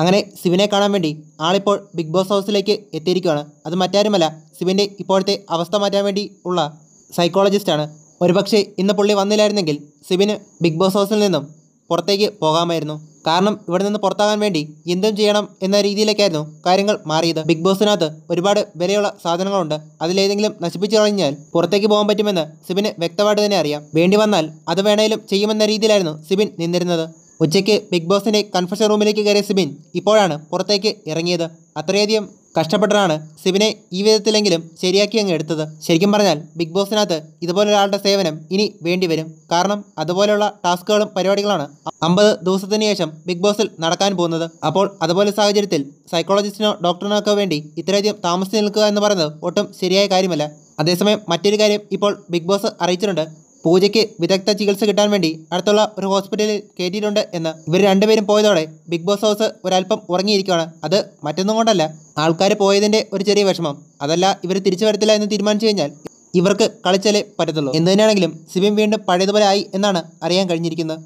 അങ്ങനെ ശിവനെ കാണാൻ വേണ്ടി ആളിപ്പോൾ ബിഗ് ബോസ് ഹൗസിലേക്ക് എത്തിയിരിക്കുകയാണ് അത് മറ്റാരുമല്ല ശിവൻ്റെ ഇപ്പോഴത്തെ അവസ്ഥ മാറ്റാൻ വേണ്ടി ഉള്ള സൈക്കോളജിസ്റ്റാണ് ഒരുപക്ഷെ ഇന്ന് പുള്ളി വന്നില്ലായിരുന്നെങ്കിൽ ശിവന് ബിഗ് ബോസ് ഹൗസിൽ നിന്നും പുറത്തേക്ക് പോകാമായിരുന്നു കാരണം ഇവിടെ നിന്ന് പുറത്താകാൻ വേണ്ടി എന്തും ചെയ്യണം എന്ന രീതിയിലേക്കായിരുന്നു കാര്യങ്ങൾ മാറിയത് ബിഗ് ബോസിനകത്ത് ഒരുപാട് വിലയുള്ള സാധനങ്ങളുണ്ട് അതിലേതെങ്കിലും നശിപ്പിച്ചു കഴിഞ്ഞാൽ പുറത്തേക്ക് പോകാൻ പറ്റുമെന്ന് സിബിന് വ്യക്തമായിട്ട് തന്നെ അറിയാം വേണ്ടി വന്നാൽ അത് വേണേലും ചെയ്യുമെന്ന രീതിയിലായിരുന്നു സിബിൻ നിന്നിരുന്നത് ഉച്ചയ്ക്ക് ബിഗ് ബോസിൻ്റെ കൺഫ്യൂഷൻ റൂമിലേക്ക് കയറിയ സിബിൻ ഇപ്പോഴാണ് പുറത്തേക്ക് ഇറങ്ങിയത് അത്രയധികം കഷ്ടപ്പെട്ടാണ് സിബിനെ ഈ വിധത്തിലെങ്കിലും ശരിയാക്കി അങ്ങ് എടുത്തത് ശരിക്കും പറഞ്ഞാൽ ബിഗ് ബോസിനകത്ത് ഇതുപോലൊരാളുടെ സേവനം ഇനി വേണ്ടിവരും കാരണം അതുപോലെയുള്ള ടാസ്കുകളും പരിപാടികളാണ് അമ്പത് ദിവസത്തിന് ശേഷം ബിഗ് ബോസിൽ നടക്കാൻ പോകുന്നത് അപ്പോൾ അതുപോലെ സാഹചര്യത്തിൽ സൈക്കോളജിസ്റ്റിനോ ഡോക്ടറിനോ ഒക്കെ വേണ്ടി ഇത്രയധികം താമസിച്ച് നിൽക്കുക എന്ന് പറയുന്നത് ഒട്ടും ശരിയായ കാര്യമല്ല അതേസമയം മറ്റൊരു കാര്യം ഇപ്പോൾ ബിഗ് ബോസ് അറിയിച്ചിട്ടുണ്ട് പൂജയ്ക്ക് വിദഗ്ധ ചികിത്സ കിട്ടാൻ വേണ്ടി അടുത്തുള്ള ഒരു ഹോസ്പിറ്റലിൽ കയറ്റിയിട്ടുണ്ട് എന്ന് ഇവർ രണ്ടുപേരും പോയതോടെ ബിഗ് ബോസ് ഹൗസ് ഒരല്പം ഉറങ്ങിയിരിക്കുകയാണ് അത് മറ്റൊന്നും കൊണ്ടല്ല ആൾക്കാർ പോയതിൻ്റെ ഒരു ചെറിയ വിഷമം അതല്ല ഇവർ തിരിച്ചു വരത്തില്ല എന്ന് തീരുമാനിച്ചു കഴിഞ്ഞാൽ ഇവർക്ക് കളിച്ചാലേ പറ്റത്തുള്ളൂ എന്തിനാണെങ്കിലും സിബിം വീണ്ടും പഴയതുപോലെ ആയി എന്നാണ് അറിയാൻ കഴിഞ്ഞിരിക്കുന്നത്